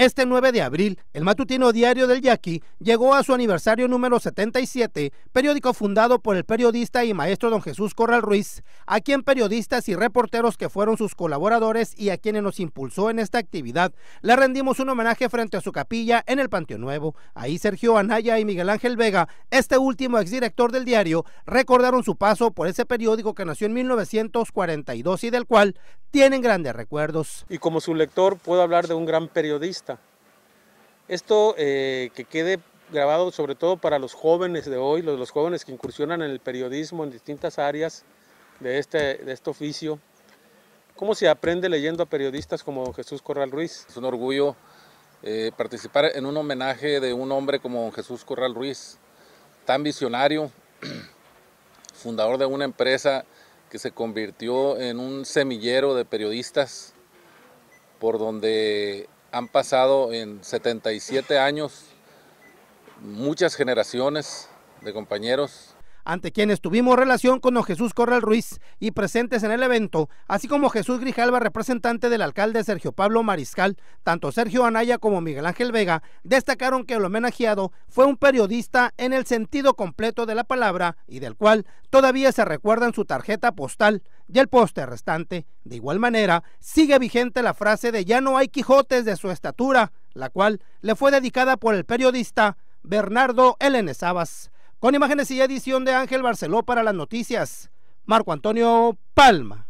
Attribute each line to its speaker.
Speaker 1: Este 9 de abril, el matutino diario del Yaqui llegó a su aniversario número 77, periódico fundado por el periodista y maestro don Jesús Corral Ruiz, a quien periodistas y reporteros que fueron sus colaboradores y a quienes nos impulsó en esta actividad, le rendimos un homenaje frente a su capilla en el Panteón Nuevo. Ahí Sergio Anaya y Miguel Ángel Vega, este último exdirector del diario, recordaron su paso por ese periódico que nació en 1942 y del cual tienen grandes recuerdos.
Speaker 2: Y como su lector puedo hablar de un gran periodista. Esto eh, que quede grabado sobre todo para los jóvenes de hoy, los, jóvenes que incursionan en el periodismo en distintas áreas de este, de este oficio. ¿Cómo se aprende leyendo a periodistas como Jesús Corral Ruiz? Es un orgullo eh,
Speaker 3: participar en un homenaje de un hombre como Jesús Corral Ruiz, tan visionario, fundador de una empresa que se convirtió en un semillero de periodistas por donde han pasado en 77 años muchas generaciones de compañeros
Speaker 1: ante quienes tuvimos relación con don Jesús Corral Ruiz y presentes en el evento, así como Jesús Grijalva, representante del alcalde Sergio Pablo Mariscal, tanto Sergio Anaya como Miguel Ángel Vega, destacaron que el homenajeado fue un periodista en el sentido completo de la palabra y del cual todavía se recuerda en su tarjeta postal y el poste restante. De igual manera, sigue vigente la frase de ya no hay Quijotes de su estatura, la cual le fue dedicada por el periodista Bernardo Elena Sabas. Con imágenes y edición de Ángel Barceló para las noticias, Marco Antonio Palma.